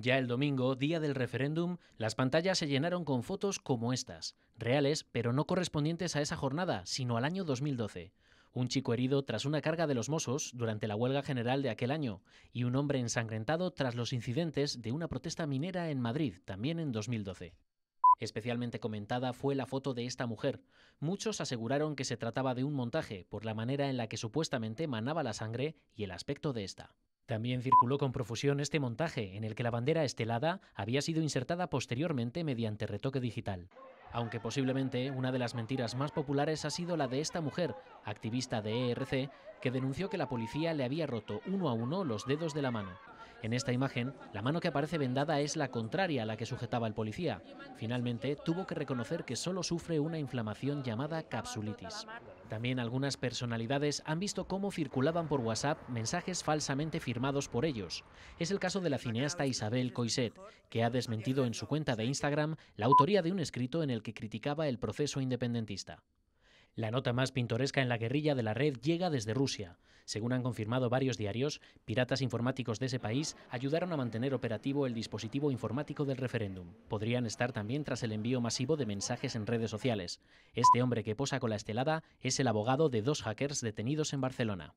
Ya el domingo, día del referéndum, las pantallas se llenaron con fotos como estas, reales pero no correspondientes a esa jornada, sino al año 2012. Un chico herido tras una carga de los mozos durante la huelga general de aquel año y un hombre ensangrentado tras los incidentes de una protesta minera en Madrid, también en 2012. Especialmente comentada fue la foto de esta mujer. Muchos aseguraron que se trataba de un montaje por la manera en la que supuestamente manaba la sangre y el aspecto de esta. También circuló con profusión este montaje, en el que la bandera estelada había sido insertada posteriormente mediante retoque digital. Aunque posiblemente una de las mentiras más populares ha sido la de esta mujer, activista de ERC, que denunció que la policía le había roto uno a uno los dedos de la mano. En esta imagen, la mano que aparece vendada es la contraria a la que sujetaba el policía. Finalmente, tuvo que reconocer que solo sufre una inflamación llamada capsulitis. También algunas personalidades han visto cómo circulaban por WhatsApp mensajes falsamente firmados por ellos. Es el caso de la cineasta Isabel Coiset, que ha desmentido en su cuenta de Instagram la autoría de un escrito en el que criticaba el proceso independentista. La nota más pintoresca en la guerrilla de la red llega desde Rusia. Según han confirmado varios diarios, piratas informáticos de ese país ayudaron a mantener operativo el dispositivo informático del referéndum. Podrían estar también tras el envío masivo de mensajes en redes sociales. Este hombre que posa con la estelada es el abogado de dos hackers detenidos en Barcelona.